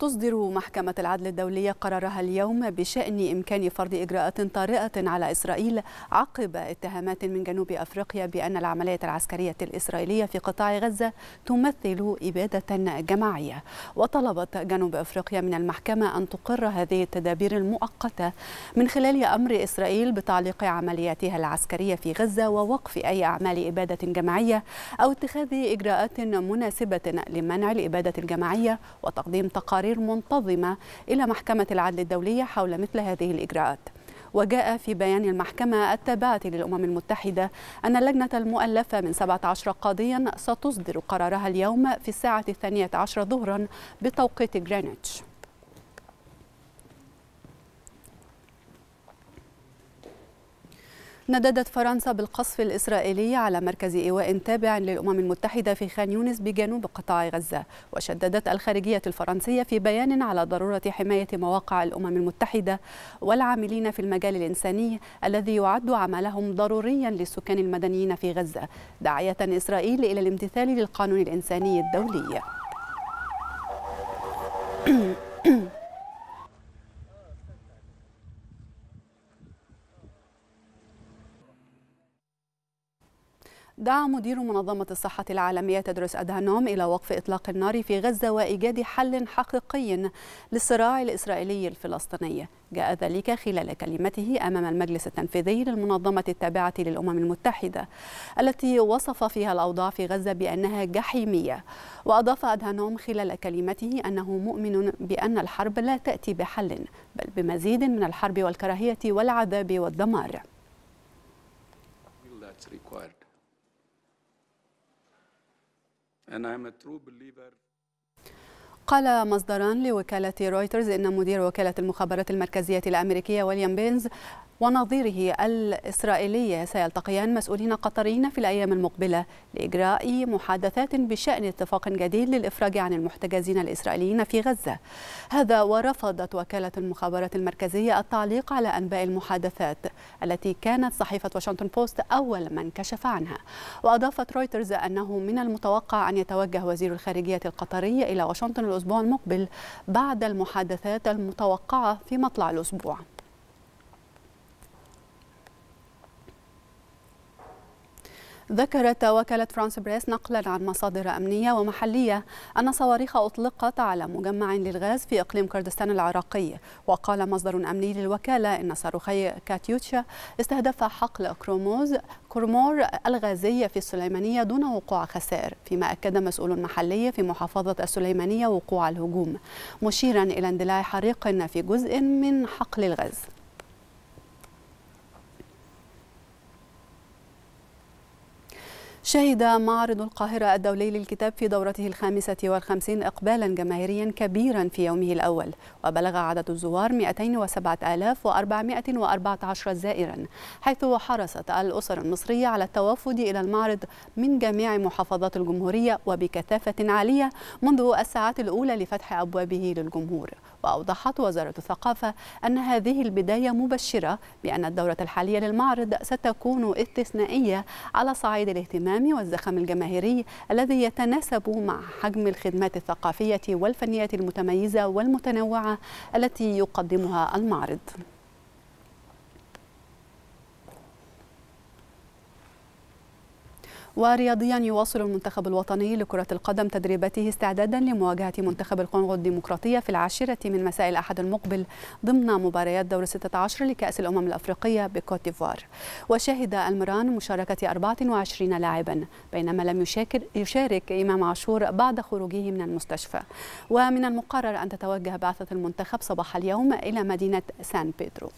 تصدر محكمة العدل الدولية قرارها اليوم بشأن إمكان فرض إجراءات طارئة على إسرائيل عقب اتهامات من جنوب أفريقيا بأن العملية العسكرية الإسرائيلية في قطاع غزة تمثل إبادة جماعية وطلبت جنوب أفريقيا من المحكمة أن تقر هذه التدابير المؤقتة من خلال أمر إسرائيل بتعليق عملياتها العسكرية في غزة ووقف أي أعمال إبادة جماعية أو اتخاذ إجراءات مناسبة لمنع الإبادة الجماعية وتقديم تقارير تقارير منتظمة إلى محكمة العدل الدولية حول مثل هذه الإجراءات وجاء في بيان المحكمة التابعة للأمم المتحدة أن اللجنة المؤلفة من 17 قاضيا ستصدر قرارها اليوم في الساعة الثانية عشر ظهرا بتوقيت غرينتش. نددت فرنسا بالقصف الإسرائيلي على مركز إيواء تابع للأمم المتحدة في خان يونس بجنوب قطاع غزة وشددت الخارجية الفرنسية في بيان على ضرورة حماية مواقع الأمم المتحدة والعاملين في المجال الإنساني الذي يعد عملهم ضروريا للسكان المدنيين في غزة داعية إسرائيل إلى الامتثال للقانون الإنساني الدولي دعا مدير منظمة الصحة العالمية تدرس أدهانوم إلى وقف إطلاق النار في غزة وإيجاد حل حقيقي للصراع الإسرائيلي الفلسطيني جاء ذلك خلال كلمته أمام المجلس التنفيذي للمنظمة التابعة للأمم المتحدة التي وصف فيها الأوضاع في غزة بأنها جحيمية وأضاف أدهانوم خلال كلمته أنه مؤمن بأن الحرب لا تأتي بحل بل بمزيد من الحرب والكراهية والعذاب والدمار قال مصدران لوكالة رويترز إن مدير وكالة المخابرات المركزية الأمريكية ويليام بينز ونظيره الإسرائيلي سيلتقيان مسؤولين قطريين في الأيام المقبلة لإجراء محادثات بشأن اتفاق جديد للإفراج عن المحتجزين الإسرائيليين في غزة هذا ورفضت وكالة المخابرات المركزية التعليق على أنباء المحادثات التي كانت صحيفة واشنطن بوست أول من كشف عنها وأضافت رويترز أنه من المتوقع أن يتوجه وزير الخارجية القطري إلى واشنطن الأسبوع المقبل بعد المحادثات المتوقعة في مطلع الأسبوع ذكرت وكالة فرانس بريس نقلا عن مصادر أمنية ومحلية أن صواريخ أطلقت على مجمع للغاز في إقليم كردستان العراقي وقال مصدر أمني للوكالة أن صاروخي كاتيوتشا استهدف حقل كروموز كرمور الغازية في السليمانية دون وقوع خسائر فيما أكد مسؤول محلي في محافظة السليمانية وقوع الهجوم مشيرا إلى اندلاع حريق في جزء من حقل الغاز شهد معرض القاهرة الدولي للكتاب في دورته الخامسة والخمسين إقبالا جماهيريا كبيرا في يومه الأول وبلغ عدد الزوار 207414 زائرا حيث حرصت الأسر المصرية على التوافد إلى المعرض من جميع محافظات الجمهورية وبكثافة عالية منذ الساعات الأولى لفتح أبوابه للجمهور وأوضحت وزارة الثقافة أن هذه البداية مبشرة بأن الدورة الحالية للمعرض ستكون استثنائية على صعيد الاهتمام والزخم الجماهيري الذي يتناسب مع حجم الخدمات الثقافية والفنية المتميزة والمتنوعة التي يقدمها المعرض ورياضيا يواصل المنتخب الوطني لكرة القدم تدريباته استعدادا لمواجهة منتخب الكونغو الديمقراطية في العاشرة من مساء الأحد المقبل ضمن مباريات دور 16 لكأس الأمم الأفريقية بكوت ديفوار وشهد المران مشاركة 24 لاعبا بينما لم يشارك, يشارك إمام عاشور بعد خروجه من المستشفى ومن المقرر أن تتوجه بعثة المنتخب صباح اليوم إلى مدينة سان بيدرو